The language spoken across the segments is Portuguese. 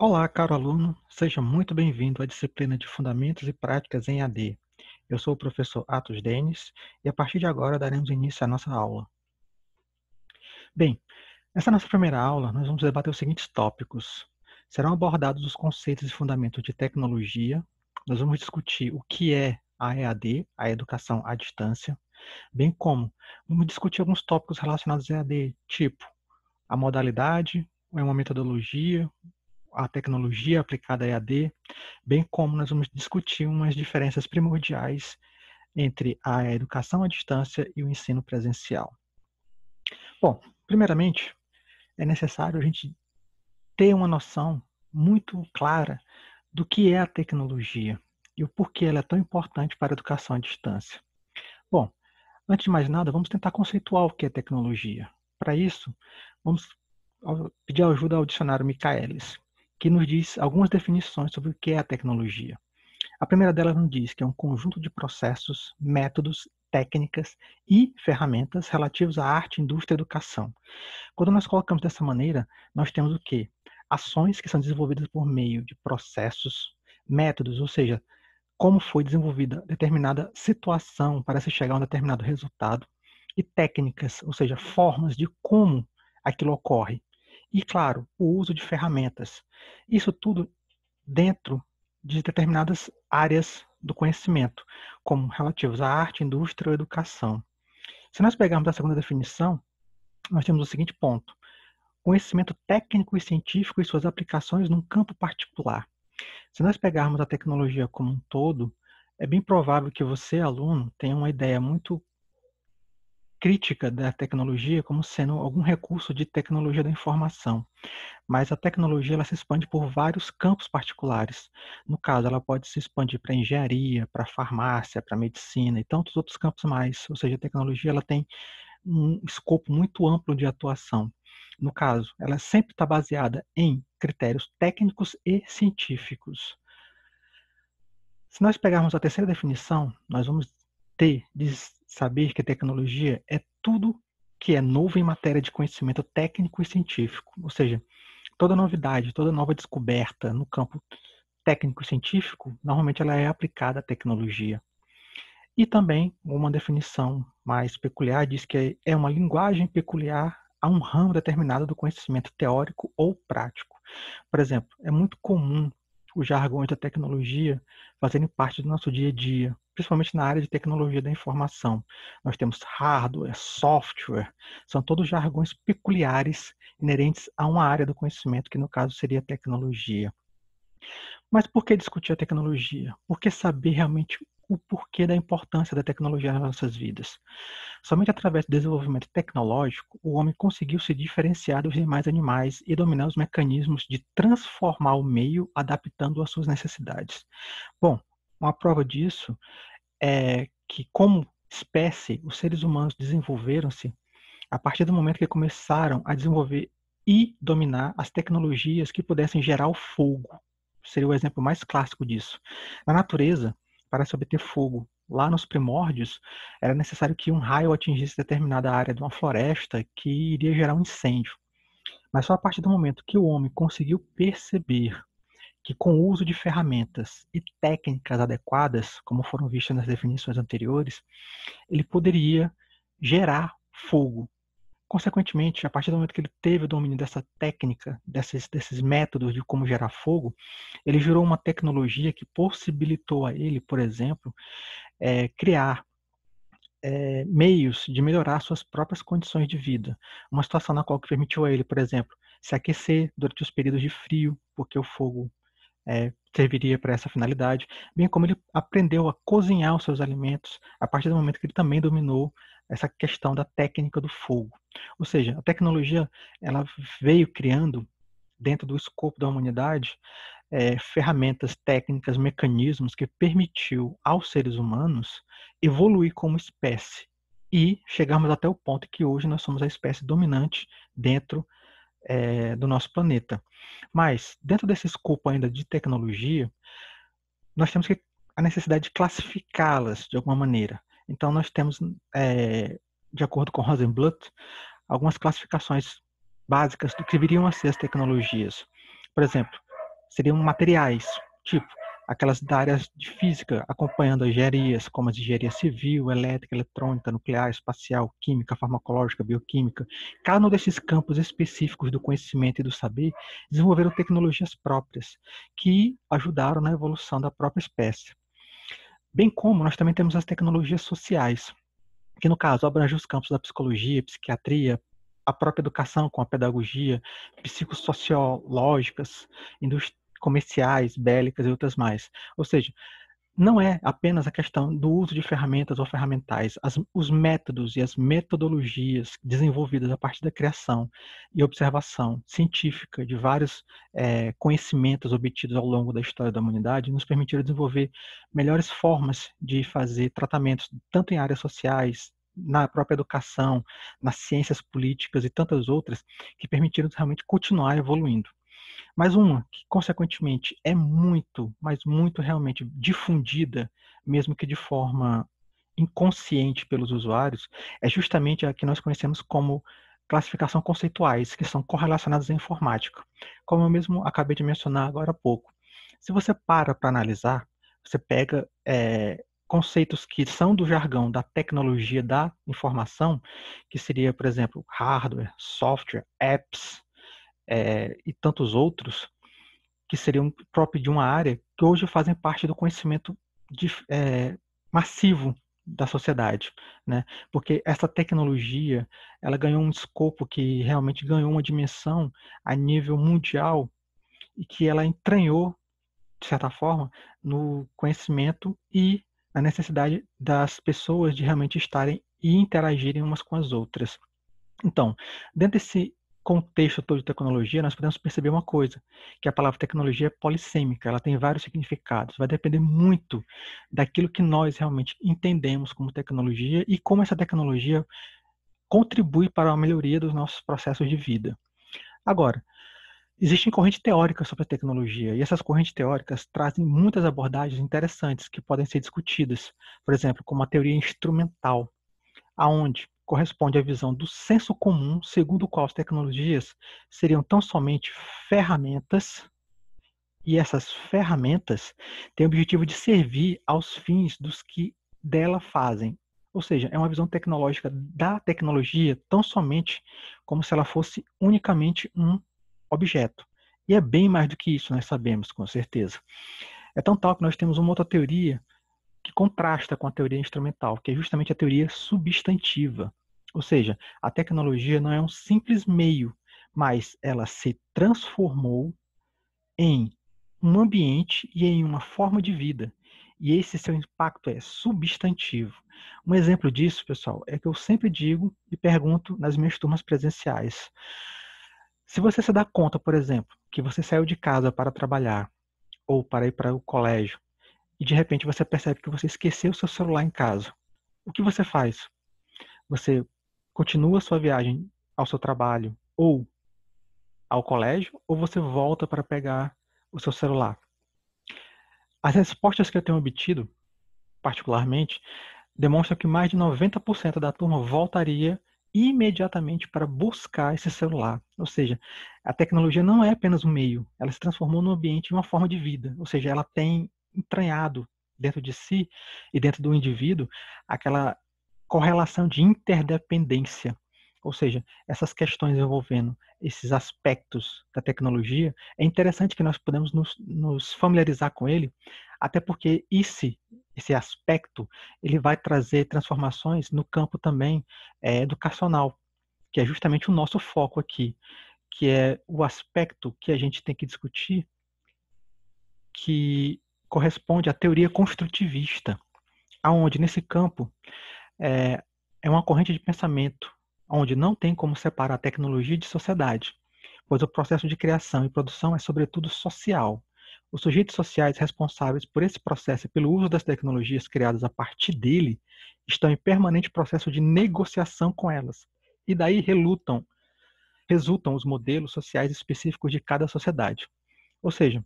Olá, caro aluno, seja muito bem-vindo à disciplina de Fundamentos e Práticas em AD. Eu sou o professor Atos Denis e a partir de agora daremos início à nossa aula. Bem, nessa nossa primeira aula nós vamos debater os seguintes tópicos. Serão abordados os conceitos e fundamentos de tecnologia, nós vamos discutir o que é a EAD, a educação à distância, bem como vamos discutir alguns tópicos relacionados à EAD, tipo a modalidade, é uma metodologia, a tecnologia aplicada à EAD, bem como nós vamos discutir umas diferenças primordiais entre a educação à distância e o ensino presencial. Bom, primeiramente, é necessário a gente ter uma noção muito clara do que é a tecnologia e o porquê ela é tão importante para a educação à distância. Bom, antes de mais nada, vamos tentar conceituar o que é tecnologia. Para isso, vamos pedir ajuda ao dicionário Michaelis que nos diz algumas definições sobre o que é a tecnologia. A primeira delas nos diz que é um conjunto de processos, métodos, técnicas e ferramentas relativos à arte, indústria e educação. Quando nós colocamos dessa maneira, nós temos o quê? Ações que são desenvolvidas por meio de processos, métodos, ou seja, como foi desenvolvida determinada situação para se chegar a um determinado resultado, e técnicas, ou seja, formas de como aquilo ocorre, e, claro, o uso de ferramentas. Isso tudo dentro de determinadas áreas do conhecimento, como relativos à arte, indústria ou educação. Se nós pegarmos a segunda definição, nós temos o seguinte ponto: conhecimento técnico e científico e suas aplicações num campo particular. Se nós pegarmos a tecnologia como um todo, é bem provável que você, aluno, tenha uma ideia muito crítica da tecnologia como sendo algum recurso de tecnologia da informação. Mas a tecnologia ela se expande por vários campos particulares. No caso, ela pode se expandir para engenharia, para farmácia, para medicina e tantos outros campos mais. Ou seja, a tecnologia ela tem um escopo muito amplo de atuação. No caso, ela sempre está baseada em critérios técnicos e científicos. Se nós pegarmos a terceira definição, nós vamos ter saber que tecnologia é tudo que é novo em matéria de conhecimento técnico e científico, ou seja, toda novidade, toda nova descoberta no campo técnico e científico, normalmente ela é aplicada à tecnologia. E também uma definição mais peculiar diz que é uma linguagem peculiar a um ramo determinado do conhecimento teórico ou prático. Por exemplo, é muito comum os jargões da tecnologia fazerem parte do nosso dia a dia, principalmente na área de tecnologia da informação. Nós temos hardware, software, são todos jargões peculiares inerentes a uma área do conhecimento, que no caso seria a tecnologia. Mas por que discutir a tecnologia? Por que saber realmente o porquê da importância da tecnologia nas nossas vidas? Somente através do desenvolvimento tecnológico, o homem conseguiu se diferenciar dos demais animais e dominar os mecanismos de transformar o meio, adaptando-o às suas necessidades. Bom, uma prova disso é que, como espécie, os seres humanos desenvolveram-se a partir do momento que começaram a desenvolver e dominar as tecnologias que pudessem gerar o fogo. Seria o exemplo mais clássico disso. Na natureza, para se obter fogo lá nos primórdios, era necessário que um raio atingisse determinada área de uma floresta que iria gerar um incêndio. Mas só a partir do momento que o homem conseguiu perceber que com o uso de ferramentas e técnicas adequadas, como foram vistas nas definições anteriores, ele poderia gerar fogo. Consequentemente, a partir do momento que ele teve o domínio dessa técnica, desses, desses métodos de como gerar fogo, ele gerou uma tecnologia que possibilitou a ele, por exemplo, é, criar é, meios de melhorar suas próprias condições de vida. Uma situação na qual que permitiu a ele, por exemplo, se aquecer durante os períodos de frio, porque o fogo é, serviria para essa finalidade, bem como ele aprendeu a cozinhar os seus alimentos a partir do momento que ele também dominou essa questão da técnica do fogo. Ou seja, a tecnologia ela veio criando dentro do escopo da humanidade é, ferramentas, técnicas, mecanismos que permitiu aos seres humanos evoluir como espécie e chegarmos até o ponto que hoje nós somos a espécie dominante dentro é, do nosso planeta. Mas, dentro desse escopo ainda de tecnologia, nós temos que, a necessidade de classificá-las de alguma maneira. Então, nós temos, é, de acordo com Rosenblatt, algumas classificações básicas do que a ser as tecnologias. Por exemplo, seriam materiais, tipo aquelas da área de física, acompanhando as engenharias, como as engenharia civil, elétrica, eletrônica, nuclear, espacial, química, farmacológica, bioquímica. Cada um desses campos específicos do conhecimento e do saber desenvolveram tecnologias próprias, que ajudaram na evolução da própria espécie. Bem como nós também temos as tecnologias sociais, que no caso abrange os campos da psicologia, psiquiatria, a própria educação com a pedagogia, psicossociológicas, industriais, comerciais, bélicas e outras mais. Ou seja, não é apenas a questão do uso de ferramentas ou ferramentais, as, os métodos e as metodologias desenvolvidas a partir da criação e observação científica de vários é, conhecimentos obtidos ao longo da história da humanidade nos permitiram desenvolver melhores formas de fazer tratamentos, tanto em áreas sociais, na própria educação, nas ciências políticas e tantas outras, que permitiram realmente continuar evoluindo. Mas uma que, consequentemente, é muito, mas muito realmente difundida, mesmo que de forma inconsciente pelos usuários, é justamente a que nós conhecemos como classificação conceituais, que são correlacionadas à informática. Como eu mesmo acabei de mencionar agora há pouco. Se você para para analisar, você pega é, conceitos que são do jargão da tecnologia da informação, que seria, por exemplo, hardware, software, apps, é, e tantos outros que seriam próprios de uma área que hoje fazem parte do conhecimento de, eh, é, massivo da sociedade, né? Porque essa tecnologia, ela ganhou um escopo que realmente ganhou uma dimensão a nível mundial e que ela entranhou de certa forma no conhecimento e na necessidade das pessoas de realmente estarem e interagirem umas com as outras. Então, dentro desse contexto todo de tecnologia, nós podemos perceber uma coisa, que a palavra tecnologia é polissêmica, ela tem vários significados, vai depender muito daquilo que nós realmente entendemos como tecnologia e como essa tecnologia contribui para a melhoria dos nossos processos de vida. Agora, existem correntes teóricas sobre a tecnologia, e essas correntes teóricas trazem muitas abordagens interessantes que podem ser discutidas, por exemplo, como a teoria instrumental, aonde corresponde à visão do senso comum, segundo o qual as tecnologias seriam tão somente ferramentas, e essas ferramentas têm o objetivo de servir aos fins dos que dela fazem. Ou seja, é uma visão tecnológica da tecnologia tão somente como se ela fosse unicamente um objeto. E é bem mais do que isso, nós sabemos, com certeza. É tão tal que nós temos uma outra teoria que contrasta com a teoria instrumental, que é justamente a teoria substantiva. Ou seja, a tecnologia não é um simples meio, mas ela se transformou em um ambiente e em uma forma de vida. E esse seu impacto é substantivo. Um exemplo disso, pessoal, é que eu sempre digo e pergunto nas minhas turmas presenciais. Se você se dá conta, por exemplo, que você saiu de casa para trabalhar ou para ir para o colégio e de repente você percebe que você esqueceu seu celular em casa, o que você faz? Você continua sua viagem ao seu trabalho ou ao colégio, ou você volta para pegar o seu celular. As respostas que eu tenho obtido, particularmente, demonstram que mais de 90% da turma voltaria imediatamente para buscar esse celular. Ou seja, a tecnologia não é apenas um meio, ela se transformou no ambiente, uma forma de vida. Ou seja, ela tem entranhado dentro de si e dentro do indivíduo aquela correlação de interdependência, ou seja, essas questões envolvendo esses aspectos da tecnologia, é interessante que nós podemos nos, nos familiarizar com ele, até porque esse, esse aspecto ele vai trazer transformações no campo também é, educacional, que é justamente o nosso foco aqui, que é o aspecto que a gente tem que discutir que corresponde à teoria construtivista, aonde nesse campo é, é uma corrente de pensamento onde não tem como separar tecnologia de sociedade, pois o processo de criação e produção é sobretudo social. Os sujeitos sociais responsáveis por esse processo e pelo uso das tecnologias criadas a partir dele estão em permanente processo de negociação com elas, e daí relutam, resultam os modelos sociais específicos de cada sociedade. Ou seja,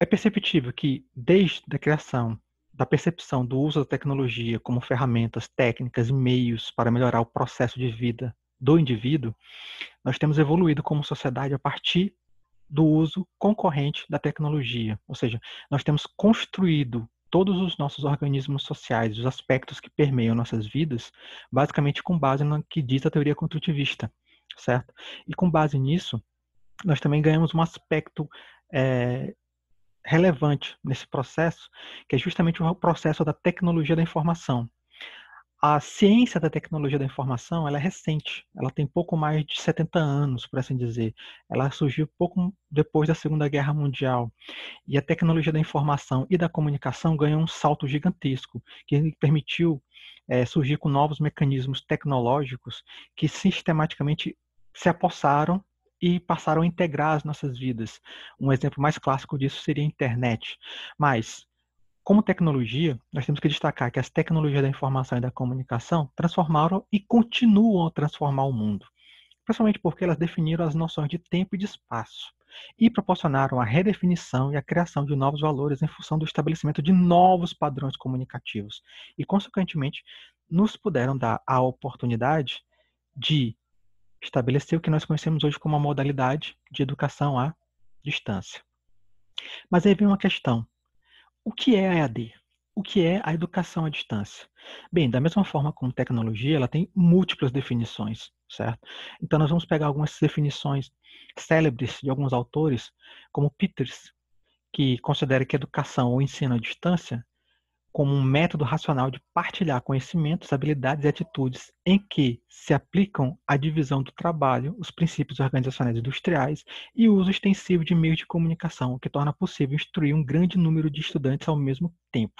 é perceptível que, desde a criação da percepção do uso da tecnologia como ferramentas, técnicas e meios para melhorar o processo de vida do indivíduo, nós temos evoluído como sociedade a partir do uso concorrente da tecnologia. Ou seja, nós temos construído todos os nossos organismos sociais, os aspectos que permeiam nossas vidas, basicamente com base no que diz a teoria construtivista, certo? E com base nisso, nós também ganhamos um aspecto é, relevante nesse processo, que é justamente o processo da tecnologia da informação. A ciência da tecnologia da informação ela é recente, ela tem pouco mais de 70 anos, por assim dizer. Ela surgiu pouco depois da Segunda Guerra Mundial. E a tecnologia da informação e da comunicação ganhou um salto gigantesco, que permitiu é, surgir com novos mecanismos tecnológicos que sistematicamente se apossaram e passaram a integrar as nossas vidas. Um exemplo mais clássico disso seria a internet. Mas, como tecnologia, nós temos que destacar que as tecnologias da informação e da comunicação transformaram e continuam a transformar o mundo, principalmente porque elas definiram as noções de tempo e de espaço e proporcionaram a redefinição e a criação de novos valores em função do estabelecimento de novos padrões comunicativos e, consequentemente, nos puderam dar a oportunidade de estabeleceu o que nós conhecemos hoje como a modalidade de educação à distância. Mas aí vem uma questão: o que é a EAD? O que é a educação à distância? Bem, da mesma forma como tecnologia, ela tem múltiplas definições, certo? Então nós vamos pegar algumas definições célebres de alguns autores, como Peters, que considera que educação ou ensino à distância como um método racional de partilhar conhecimentos, habilidades e atitudes em que se aplicam a divisão do trabalho, os princípios organizacionais industriais e o uso extensivo de meios de comunicação, o que torna possível instruir um grande número de estudantes ao mesmo tempo.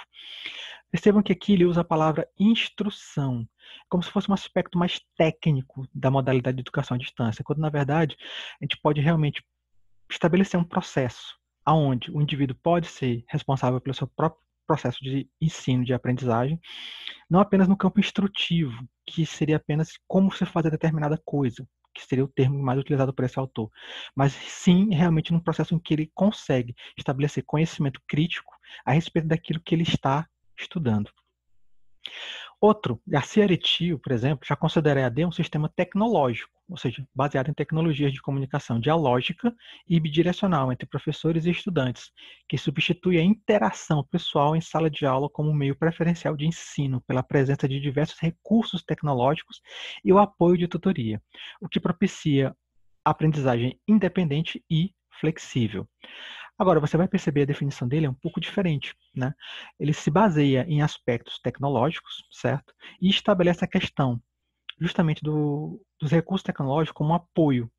Percebam que aqui ele usa a palavra instrução, como se fosse um aspecto mais técnico da modalidade de educação à distância, quando na verdade a gente pode realmente estabelecer um processo aonde o indivíduo pode ser responsável pelo seu próprio processo de ensino, de aprendizagem, não apenas no campo instrutivo, que seria apenas como você fazer determinada coisa, que seria o termo mais utilizado por esse autor, mas sim realmente num processo em que ele consegue estabelecer conhecimento crítico a respeito daquilo que ele está estudando. Outro, Garcia Aretio, por exemplo, já considera a EAD um sistema tecnológico, ou seja, baseado em tecnologias de comunicação dialógica e bidirecional entre professores e estudantes, que substitui a interação pessoal em sala de aula como meio preferencial de ensino, pela presença de diversos recursos tecnológicos e o apoio de tutoria, o que propicia aprendizagem independente e flexível. Agora, você vai perceber a definição dele é um pouco diferente. Né? Ele se baseia em aspectos tecnológicos, certo? E estabelece a questão justamente do, dos recursos tecnológicos como apoio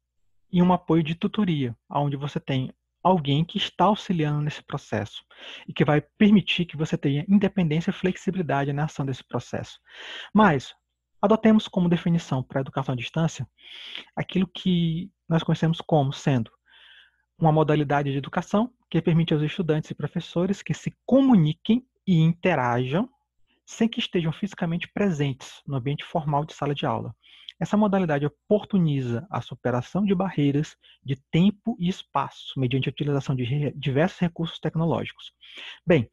e um apoio de tutoria, onde você tem alguém que está auxiliando nesse processo e que vai permitir que você tenha independência e flexibilidade na ação desse processo. Mas adotemos como definição para a educação à distância aquilo que nós conhecemos como sendo uma modalidade de educação que permite aos estudantes e professores que se comuniquem e interajam sem que estejam fisicamente presentes no ambiente formal de sala de aula. Essa modalidade oportuniza a superação de barreiras de tempo e espaço mediante a utilização de diversos recursos tecnológicos. Bem,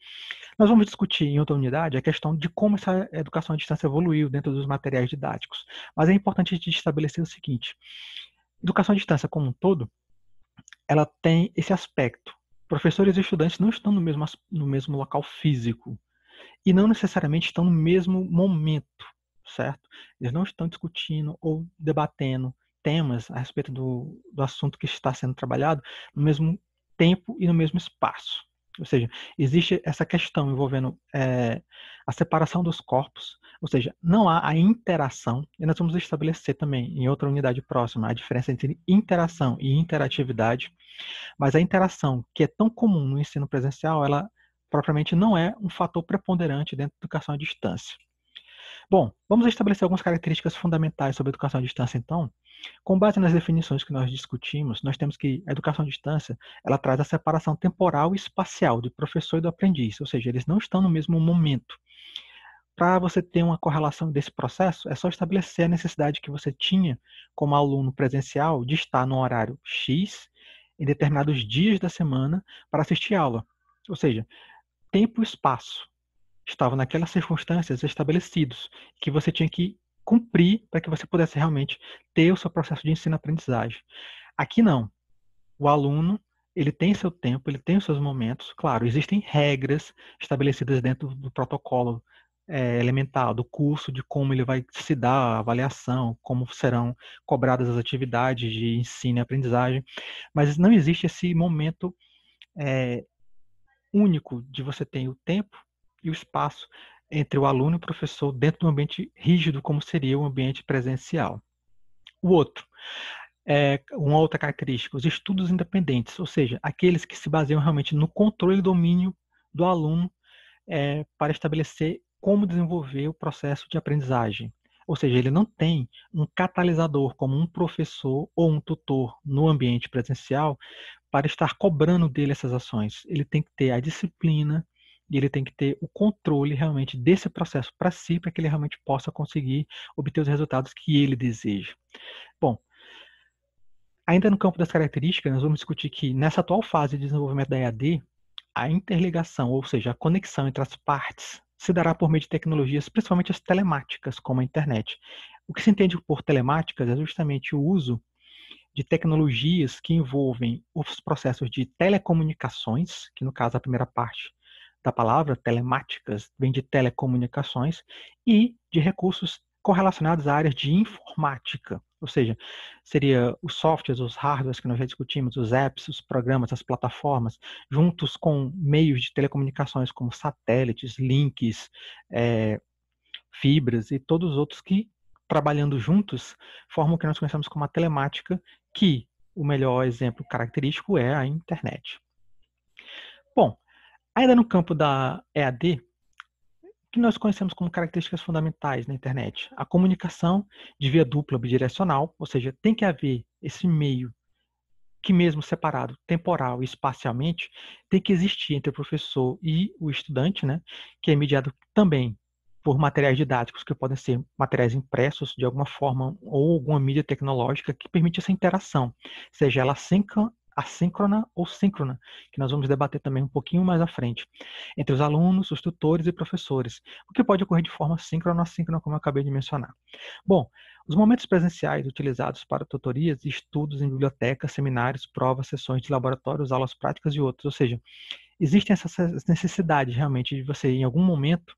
nós vamos discutir em outra unidade a questão de como essa educação à distância evoluiu dentro dos materiais didáticos, mas é importante a gente estabelecer o seguinte: educação à distância como um todo ela tem esse aspecto. Professores e estudantes não estão no mesmo, no mesmo local físico e não necessariamente estão no mesmo momento, certo? Eles não estão discutindo ou debatendo temas a respeito do, do assunto que está sendo trabalhado no mesmo tempo e no mesmo espaço. Ou seja, existe essa questão envolvendo é, a separação dos corpos, ou seja, não há a interação, e nós vamos estabelecer também em outra unidade próxima a diferença entre interação e interatividade, mas a interação, que é tão comum no ensino presencial, ela propriamente não é um fator preponderante dentro da educação à distância. Bom, vamos estabelecer algumas características fundamentais sobre a educação à distância, então. Com base nas definições que nós discutimos, nós temos que a educação à distância, ela traz a separação temporal e espacial do professor e do aprendiz, ou seja, eles não estão no mesmo momento. Para você ter uma correlação desse processo, é só estabelecer a necessidade que você tinha como aluno presencial de estar no horário X em determinados dias da semana para assistir aula. Ou seja, tempo e espaço estavam naquelas circunstâncias estabelecidos que você tinha que cumprir para que você pudesse realmente ter o seu processo de ensino-aprendizagem. Aqui não. O aluno, ele tem seu tempo, ele tem os seus momentos. Claro, existem regras estabelecidas dentro do protocolo é, elementar, do curso, de como ele vai se dar a avaliação, como serão cobradas as atividades de ensino e aprendizagem, mas não existe esse momento é, único de você ter o tempo e o espaço entre o aluno e o professor dentro de um ambiente rígido como seria o um ambiente presencial. O outro, é, uma outra característica, os estudos independentes, ou seja, aqueles que se baseiam realmente no controle e domínio do aluno é, para estabelecer como desenvolver o processo de aprendizagem. Ou seja, ele não tem um catalisador como um professor ou um tutor no ambiente presencial para estar cobrando dele essas ações. Ele tem que ter a disciplina e ele tem que ter o controle realmente desse processo para si, para que ele realmente possa conseguir obter os resultados que ele deseja. Bom, ainda no campo das características, nós vamos discutir que nessa atual fase de desenvolvimento da EAD, a interligação, ou seja, a conexão entre as partes se dará por meio de tecnologias, principalmente as telemáticas, como a internet. O que se entende por telemáticas é justamente o uso de tecnologias que envolvem os processos de telecomunicações, que no caso a primeira parte da palavra telemáticas vem de telecomunicações, e de recursos correlacionados a áreas de informática, ou seja, seria os softwares, os hardwares que nós já discutimos, os apps, os programas, as plataformas, juntos com meios de telecomunicações como satélites, links, é, fibras e todos os outros que, trabalhando juntos, formam o que nós conhecemos como a telemática, que o melhor exemplo característico é a internet. Bom, ainda no campo da EAD, que nós conhecemos como características fundamentais na internet? A comunicação de via dupla bidirecional, ou seja, tem que haver esse meio que mesmo separado temporal e espacialmente, tem que existir entre o professor e o estudante, né? que é mediado também por materiais didáticos, que podem ser materiais impressos de alguma forma ou alguma mídia tecnológica que permite essa interação, seja ela assíncrona ou síncrona, que nós vamos debater também um pouquinho mais à frente, entre os alunos, os tutores e professores, o que pode ocorrer de forma síncrona ou assíncrona, como eu acabei de mencionar. Bom, os momentos presenciais utilizados para tutorias, estudos em bibliotecas, seminários, provas, sessões de laboratórios, aulas práticas e outros, ou seja, existem essas necessidades realmente de você, em algum momento,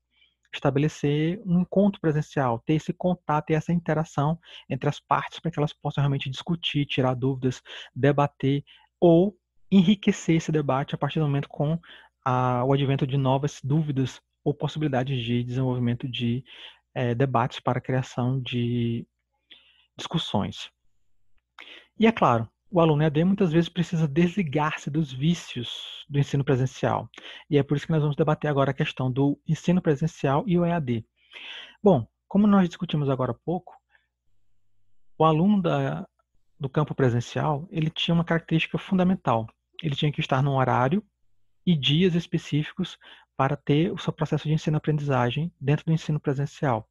estabelecer um encontro presencial, ter esse contato e essa interação entre as partes para que elas possam realmente discutir, tirar dúvidas, debater, ou enriquecer esse debate a partir do momento com a, o advento de novas dúvidas ou possibilidades de desenvolvimento de é, debates para a criação de discussões. E é claro, o aluno EAD muitas vezes precisa desligar-se dos vícios do ensino presencial. E é por isso que nós vamos debater agora a questão do ensino presencial e o EAD. Bom, como nós discutimos agora há pouco, o aluno da, do campo presencial, ele tinha uma característica fundamental. Ele tinha que estar num horário e dias específicos para ter o seu processo de ensino-aprendizagem dentro do ensino presencial.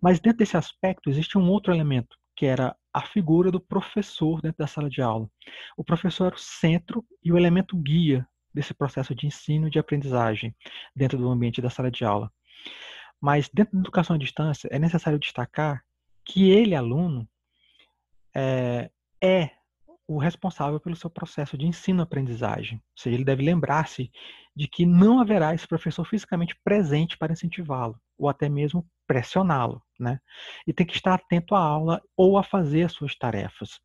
Mas dentro desse aspecto existe um outro elemento, que era a figura do professor dentro da sala de aula. O professor era o centro e o elemento guia desse processo de ensino e de aprendizagem dentro do ambiente da sala de aula. Mas dentro da educação à distância, é necessário destacar que ele, aluno, é, é o responsável pelo seu processo de ensino-aprendizagem. Ou seja, ele deve lembrar-se de que não haverá esse professor fisicamente presente para incentivá-lo, ou até mesmo pressioná-lo. Né? E tem que estar atento à aula ou a fazer as suas tarefas.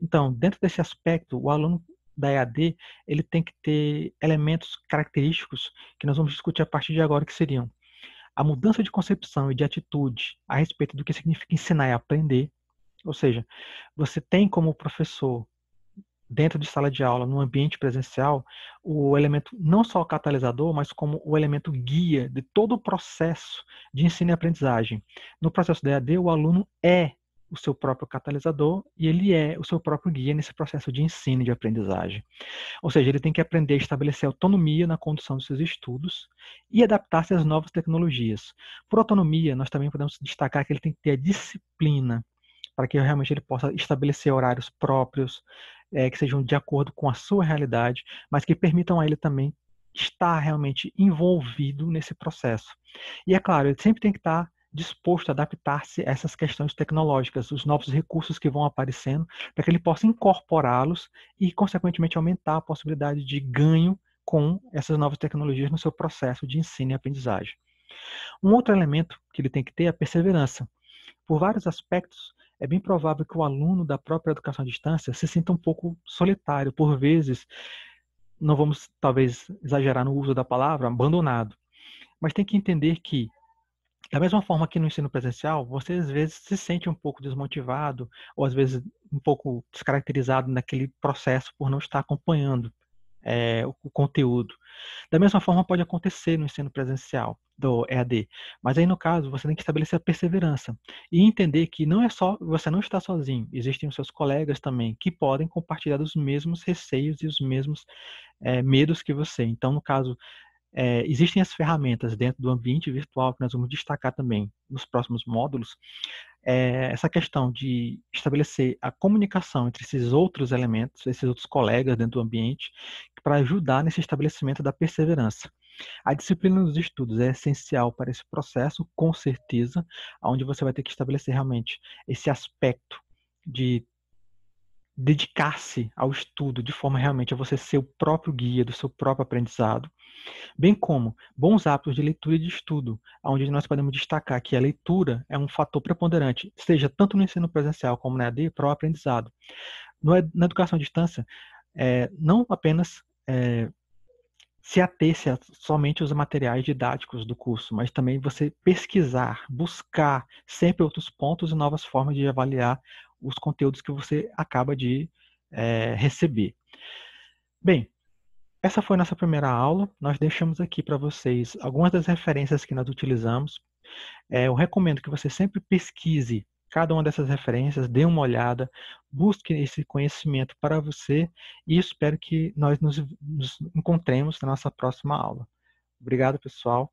Então, dentro desse aspecto, o aluno da EAD ele tem que ter elementos característicos que nós vamos discutir a partir de agora, que seriam a mudança de concepção e de atitude a respeito do que significa ensinar e aprender, ou seja, você tem como professor, dentro de sala de aula, no ambiente presencial, o elemento não só o catalisador, mas como o elemento guia de todo o processo de ensino e aprendizagem. No processo da EAD, o aluno é o seu próprio catalisador e ele é o seu próprio guia nesse processo de ensino e de aprendizagem. Ou seja, ele tem que aprender a estabelecer autonomia na condução dos seus estudos e adaptar-se às novas tecnologias. Por autonomia, nós também podemos destacar que ele tem que ter a disciplina para que realmente ele possa estabelecer horários próprios, é, que sejam de acordo com a sua realidade, mas que permitam a ele também estar realmente envolvido nesse processo. E é claro, ele sempre tem que estar disposto a adaptar-se a essas questões tecnológicas, os novos recursos que vão aparecendo, para que ele possa incorporá-los e, consequentemente, aumentar a possibilidade de ganho com essas novas tecnologias no seu processo de ensino e aprendizagem. Um outro elemento que ele tem que ter é a perseverança. Por vários aspectos, é bem provável que o aluno da própria educação à distância se sinta um pouco solitário, por vezes, não vamos talvez exagerar no uso da palavra, abandonado. Mas tem que entender que, da mesma forma que no ensino presencial, você às vezes se sente um pouco desmotivado, ou às vezes um pouco descaracterizado naquele processo por não estar acompanhando é, o, o conteúdo. Da mesma forma, pode acontecer no ensino presencial do EAD. Mas aí, no caso, você tem que estabelecer a perseverança e entender que não é só você não está sozinho, existem os seus colegas também que podem compartilhar os mesmos receios e os mesmos é, medos que você. Então, no caso, é, existem as ferramentas dentro do ambiente virtual que nós vamos destacar também nos próximos módulos. É, essa questão de estabelecer a comunicação entre esses outros elementos, esses outros colegas dentro do ambiente, para ajudar nesse estabelecimento da perseverança. A disciplina dos estudos é essencial para esse processo, com certeza, onde você vai ter que estabelecer realmente esse aspecto de dedicar-se ao estudo de forma realmente a você ser o próprio guia do seu próprio aprendizado, bem como bons hábitos de leitura e de estudo, onde nós podemos destacar que a leitura é um fator preponderante, seja tanto no ensino presencial como na EAD, para o aprendizado. Na educação à distância, é, não apenas é, se atesse a somente aos materiais didáticos do curso, mas também você pesquisar, buscar sempre outros pontos e novas formas de avaliar os conteúdos que você acaba de é, receber. Bem, essa foi nossa primeira aula. Nós deixamos aqui para vocês algumas das referências que nós utilizamos. É, eu recomendo que você sempre pesquise cada uma dessas referências, dê uma olhada, busque esse conhecimento para você e espero que nós nos, nos encontremos na nossa próxima aula. Obrigado, pessoal.